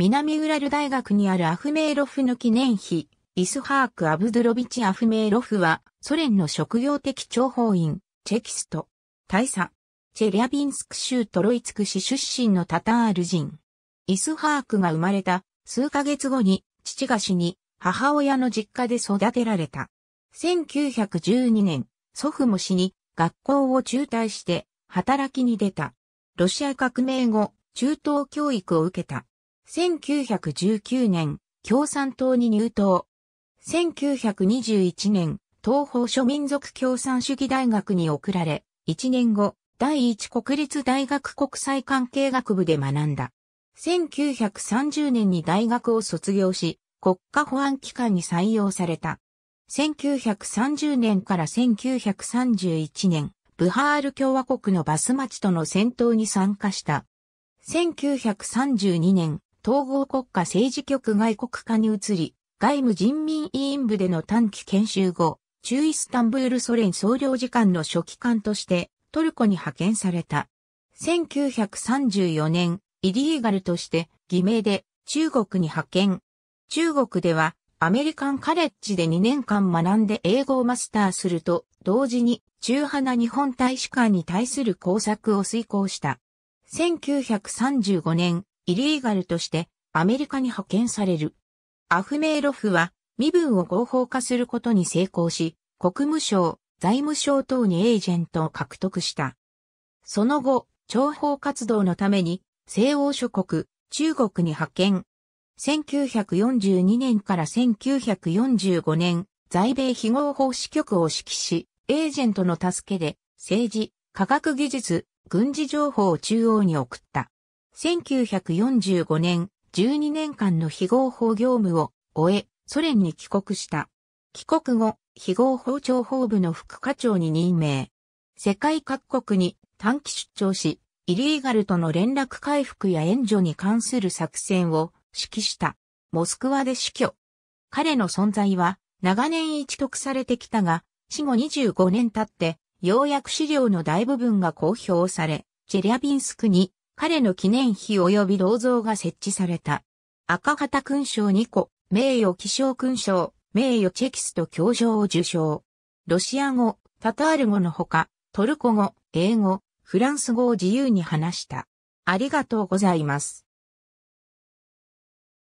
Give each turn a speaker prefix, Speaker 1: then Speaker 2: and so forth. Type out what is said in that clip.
Speaker 1: 南ウラル大学にあるアフメーロフの記念碑、イスハーク・アブドゥロビチ・アフメーロフは、ソ連の職業的諜報員、チェキスト、大佐、チェリャビンスク州トロイツク市出身のタタール人。イスハークが生まれた数ヶ月後に、父が死に、母親の実家で育てられた。1912年、祖父も死に、学校を中退して、働きに出た。ロシア革命後、中等教育を受けた。1919年、共産党に入党。1921年、東方諸民族共産主義大学に送られ、1年後、第一国立大学国際関係学部で学んだ。1930年に大学を卒業し、国家保安機関に採用された。1930年から1931年、ブハール共和国のバス町との戦闘に参加した。1932年、統合国家政治局外国課に移り、外務人民委員部での短期研修後、中イスタンブールソ連総領事館の書記官としてトルコに派遣された。1934年、イリーガルとして偽名で中国に派遣。中国ではアメリカンカレッジで2年間学んで英語をマスターすると同時に中派な日本大使館に対する工作を遂行した。1935年、イリーガルとしてアメリカに派遣される。アフメーロフは身分を合法化することに成功し、国務省、財務省等にエージェントを獲得した。その後、諜報活動のために西欧諸国、中国に派遣。1942年から1945年、在米非合法支局を指揮し、エージェントの助けで、政治、科学技術、軍事情報を中央に送った。1945年、12年間の非合法業務を終え、ソ連に帰国した。帰国後、非合法庁法部の副課長に任命。世界各国に短期出張し、イリーガルとの連絡回復や援助に関する作戦を指揮した。モスクワで死去。彼の存在は長年一得されてきたが、死後25年経って、ようやく資料の大部分が公表され、チェリャビンスクに彼の記念碑及び銅像が設置された。赤旗勲章2個、名誉気象勲章、名誉チェキスト教場を受章。ロシア語、タタール語のほか、トルコ語、英語、フランス語を自由に話した。ありがとうございます。